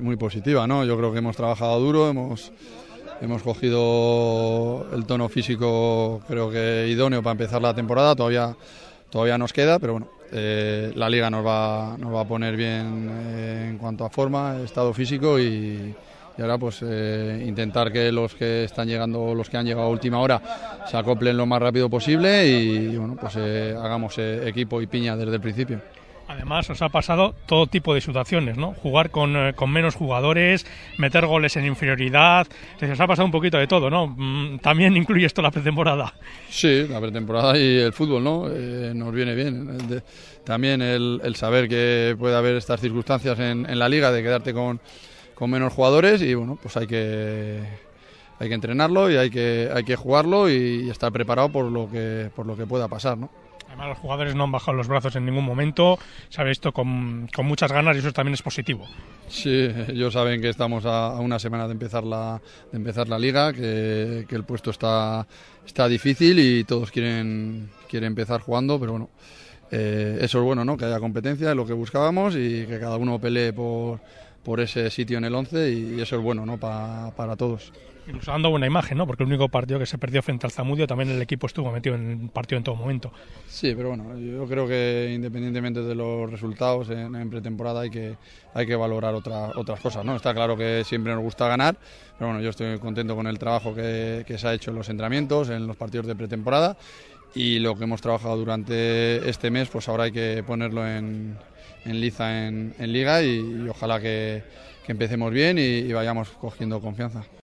Muy positiva, ¿no? Yo creo que hemos trabajado duro, hemos, hemos cogido el tono físico creo que idóneo para empezar la temporada, todavía, todavía nos queda, pero bueno, eh, la liga nos va, nos va a poner bien eh, en cuanto a forma, estado físico y, ahora pues eh, intentar que los que están llegando, los que han llegado a última hora, se acoplen lo más rápido posible y, y bueno, pues hagamos equipo y piña desde el principio. Además, os ha pasado todo tipo de situaciones, ¿no? Jugar con, eh, con menos jugadores, meter goles en inferioridad. os ha pasado un poquito de todo, ¿no? Mm, también incluye esto la pretemporada. Sí, la pretemporada y el fútbol, ¿no? Eh, nos viene bien. Eh, también el, el, saber que puede haber estas circunstancias en, en la liga de quedarte con, menos jugadores y, bueno, pues hay que, hay que entrenarlo y hay que, hay que jugarlo y, y estar preparado por lo que, por lo que pueda pasar, ¿no? los jugadores no han bajado los brazos en ningún momento, sabe esto con, con muchas ganas y eso también es positivo. Sí, ellos saben que estamos a, una semana de empezar la, de empezar la liga, que, que, el puesto está, está difícil y todos quieren, quieren empezar jugando, pero bueno, eh, eso es bueno, ¿no? que haya competencia, es lo que buscábamos y que cada uno pelee por por ese sitio en el 11 y eso es bueno ¿no? para todos. Incluso dando buena imagen, ¿no? porque el único partido que se perdió frente al Zamudio también el equipo estuvo metido en el partido en todo momento. Sí, pero bueno, yo creo que independientemente de los resultados en, pretemporada hay que, hay que valorar otras cosas. ¿no? Está claro que siempre nos gusta ganar, pero bueno, yo estoy contento con el trabajo que, que se ha hecho en los entrenamientos, en los partidos de pretemporada y lo que hemos trabajado durante este mes, pues ahora hay que ponerlo en, en liza en, liga y, ojalá que, empecemos bien y vayamos cogiendo confianza.